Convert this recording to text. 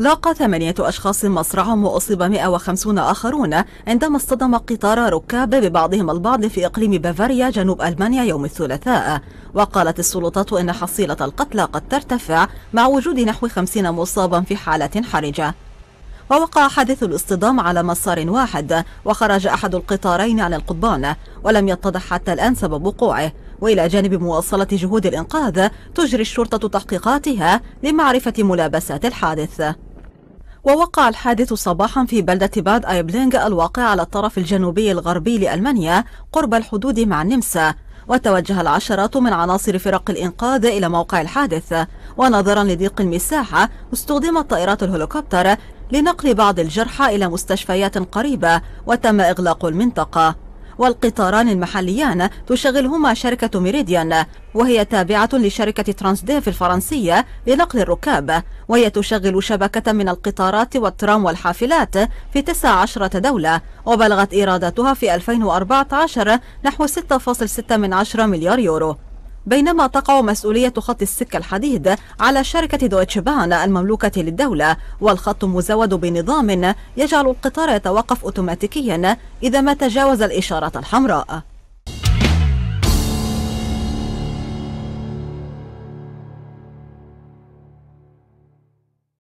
لاقى ثمانية أشخاص مصرعهم وأصيب 150 آخرون عندما اصطدم قطار ركاب ببعضهم البعض في إقليم بافاريا جنوب ألمانيا يوم الثلاثاء وقالت السلطات إن حصيلة القتلى قد ترتفع مع وجود نحو 50 مصابا في حالة حرجة ووقع حادث الاصطدام على مسار واحد وخرج أحد القطارين عن القضبان ولم يتضح حتى الآن سبب وقوعه وإلى جانب مواصلة جهود الإنقاذ تجري الشرطة تحقيقاتها لمعرفة ملابسات الحادث ووقع الحادث صباحا في بلدة باد آيبلينغ الواقعة على الطرف الجنوبي الغربي لألمانيا قرب الحدود مع النمسا وتوجه العشرات من عناصر فرق الإنقاذ إلى موقع الحادث ونظرا لضيق المساحة استخدمت طائرات الهليكوبتر لنقل بعض الجرحى إلى مستشفيات قريبة وتم إغلاق المنطقة والقطاران المحليان تشغلهما شركة ميريديان وهي تابعة لشركة ترانسديف الفرنسية لنقل الركاب وهي تشغل شبكة من القطارات والترام والحافلات في 19 دولة وبلغت إيراداتها في 2014 نحو 6.6 مليار يورو بينما تقع مسؤولية خط السكة الحديد على شركة دويتش بان المملوكة للدولة والخط مزود بنظام يجعل القطار يتوقف أوتوماتيكيا إذا ما تجاوز الإشارة الحمراء